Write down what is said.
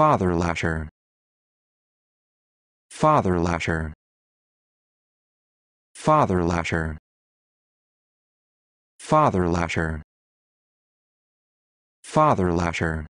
Father Lasher. Father Lasher. Father Lasher. Father Lasher. Father Lasher.